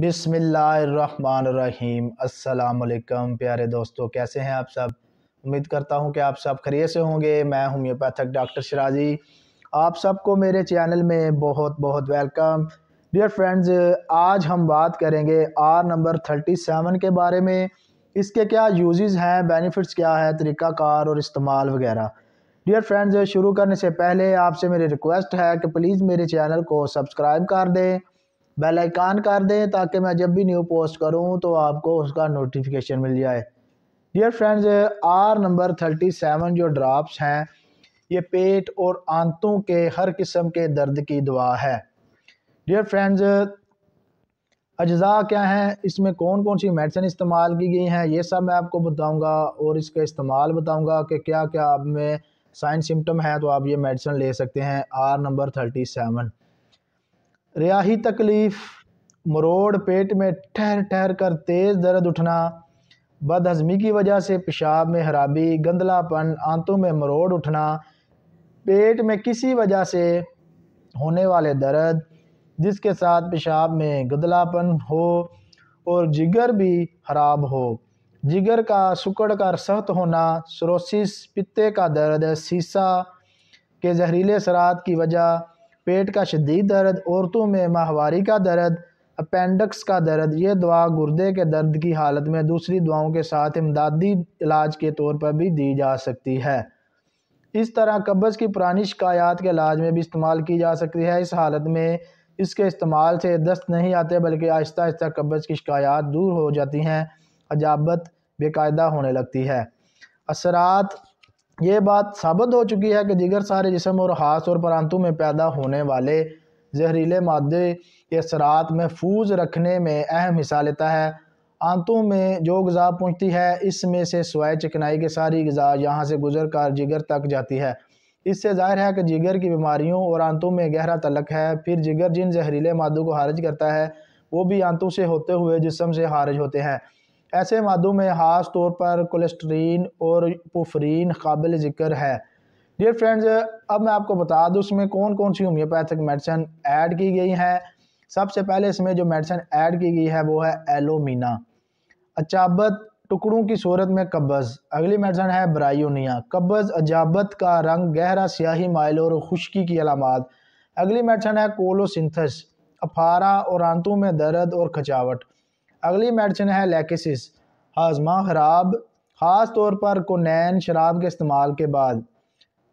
बिसमीम अल्लाम प्यारे दोस्तों कैसे हैं आप सब उम्मीद करता हूं कि आप सब खरीय से होंगे मैं होम्योपैथिक डॉक्टर शराजी आप सबको मेरे चैनल में बहुत बहुत वेलकम डियर फ्रेंड्स आज हम बात करेंगे आर नंबर थर्टी सेवन के बारे में इसके क्या यूज़ हैं बेनिफिट्स क्या है तरीक़ाकार और इस्तेमाल वगैरह डियर फ्रेंड्स शुरू करने से पहले आपसे मेरी रिक्वेस्ट है कि प्लीज़ मेरे चैनल को सब्सक्राइब कर दें बेल आइकान कर दें ताकि मैं जब भी न्यू पोस्ट करूं तो आपको उसका नोटिफिकेशन मिल जाए dear friends R number thirty seven जो ड्राप्स हैं ये पेट और आंतों के हर किस्म के दर्द की दवा है डियर फ्रेंड्स अज्जा क्या हैं इसमें कौन कौन सी मेडिसिन इस्तेमाल की गई हैं ये सब मैं आपको बताऊंगा और इसका इस्तेमाल बताऊंगा कि क्या क्या आप में साइन सिम्टम है तो आप ये मेडिसिन ले सकते हैं आर नंबर थर्टी सेवन रियाही तकलीफ़ मरोड़ पेट में ठहर ठहर कर तेज़ दर्द उठना बदहज़मी की वजह से पेशाब में खराबी गंदलापन आंतों में मरोड़ उठना पेट में किसी वजह से होने वाले दर्द जिसके साथ पेशाब में गंदलापन हो और जिगर भी खराब हो जिगर का सुकड़ कर सख्त होना सरोसिस पित्ते का दर्द सीसा के जहरीले सरात की वजह पेट का शदीद दर्द औरतों में माहवारी का दर्द अपेंडिक्स का दर्द ये दवा गुर्दे के दर्द की हालत में दूसरी दवाओं के साथ इमदादी इलाज के तौर पर भी दी जा सकती है इस तरह कब्ज़ की पुरानी शिकायात के इलाज में भी इस्तेमाल की जा सकती है इस हालत में इसके इस्तेमाल से दस्त नहीं आते बल्कि आहिस्ता आहिस्ता कब्ज़ की शिकायात दूर हो जाती हैं अजाबत बेकायदा होने लगती है असरात ये बात साबित हो चुकी है कि जिगर सारे जिसम और हाथ और परंतु में पैदा होने वाले जहरीले मादे के असरात महफूज रखने में अहम हिस्सा लेता है आंतों में जो गज़ा पहुँचती है इसमें से सवाए चिकनाई की सारी गज़ा यहाँ से गुजर कर जिगर तक जाती है इससे जाहिर है कि जिगर की बीमारियों और आंतों में गहरा तलक है फिर जिगर जिन जहरीले मादों को खारिज करता है वो भी आंतों से होते हुए जिसम से खारिज होते हैं ऐसे मादों में ख़ास तौर पर कोलेस्ट्रीन और पुफरीन काबिल ज़िक्र है डियर फ्रेंड्स अब मैं आपको बता दूँ इसमें कौन कौन सी होम्योपैथिक मेडिसन ऐड की गई हैं सबसे पहले इसमें जो मेडिसन ऐड की गई है वो है एलोमीना अचाबत टुकड़ों की सूरत में कब्ज़ अगली मेडिसन है ब्रायोनिया कब्ज़ अजाबत का रंग गहरा स्याही माइल और खुश्की की अलामत अगली मेडिसन है कोलोसिंथस अफारा और आंतों में दर्द और खचावट अगली मेडिसिन है लेकिसिस हाजमा खराब ख़ास तौर पर कोनैन शराब के इस्तेमाल के बाद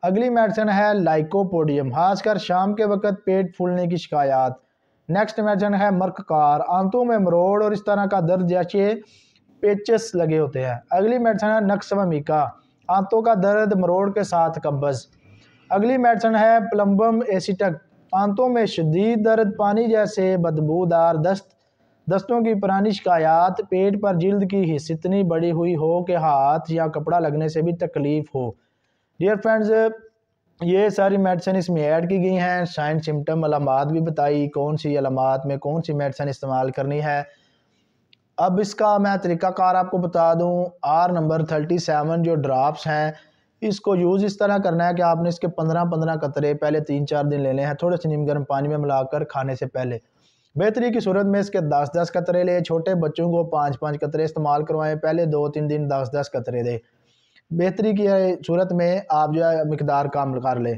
अगली मेडिसिन है लाइकोपोडियम खासकर शाम के वक्त पेट फूलने की शिकायत नेक्स्ट मेडिसिन है मरककार आंतों में मरोड़ और इस तरह का दर्द जैसे पेचस लगे होते हैं अगली मेडिसिन है नक्सवमिका आंतों का दर्द मरोड़ के साथ कब्ज़ अगली मेडिसिन है प्लम्बम एसिटक आंतों में शदीद दर्द पानी जैसे बदबूदार दस्त दस्तों की पुरानी शिकायत पेट पर जल्द की हिस्स इतनी बड़ी हुई हो कि हाथ या कपड़ा लगने से भी तकलीफ़ हो डियर फ्रेंड्स ये सारी मेडिसिन इसमें ऐड की गई हैं साइन सिम्टम अलामत भी बताई कौन सी अलामत में कौन सी मेडिसिन इस्तेमाल करनी है अब इसका मैं तरीक़ाकार आपको बता दूं आर नंबर थर्टी सेवन जो ड्राप्स हैं इसको यूज़ इस तरह करना है कि आपने इसके पंद्रह पंद्रह कतरे पहले तीन चार दिन लेने हैं थोड़े से नीम गर्म पानी में मिलाकर खाने से पहले बेहतरी की सूरत में इसके दस दस कतरे ले छोटे बच्चों को पाँच पाँच कतरे इस्तेमाल करवाएँ पहले दो तीन दिन दस दस कतरे दें बेहतरी की सूरत में आप जो है मकदार काम कर लें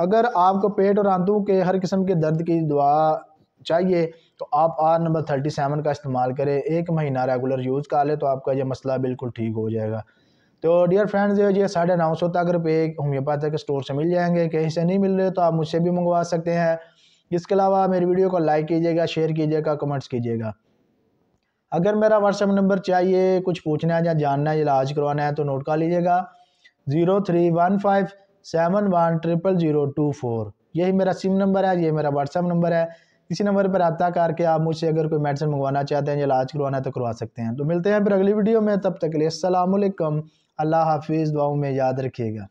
अगर आपको पेट और आंतों के हर किस्म के दर्द की दवा चाहिए तो आप आर नंबर थर्टी सेवन का इस्तेमाल करें एक महीना रेगुलर यूज़ कर लें तो आपका यह मसला बिल्कुल ठीक हो जाएगा तो डियर फ्रेंड्स ये साढ़े नौ सौ तक रुपये होम्योपैथिक स्टोर से मिल जाएंगे कहीं से नहीं मिल रहे तो आप मुझसे भी मंगवा सकते हैं इसके अलावा मेरी वीडियो को लाइक कीजिएगा शेयर कीजिएगा कमेंट्स कीजिएगा अगर मेरा व्हाट्सएप नंबर चाहिए कुछ पूछना है या जानना है इलाज करवाना है तो नोट कर लीजिएगा zero three one five seven one triple zero two four यही मेरा सिम नंबर है ये मेरा व्हाट्सएप नंबर है इसी नंबर पर रबा करके आप मुझसे अगर कोई मेडिसिन मंगवाना चाहते हैं या इलाज करवाना है तो करवा सकते हैं तो मिलते हैं फिर अगली वीडियो में तब तक के लिए अल्लाम अल्लाह हाफिज़ दुआओं में याद रखिएगा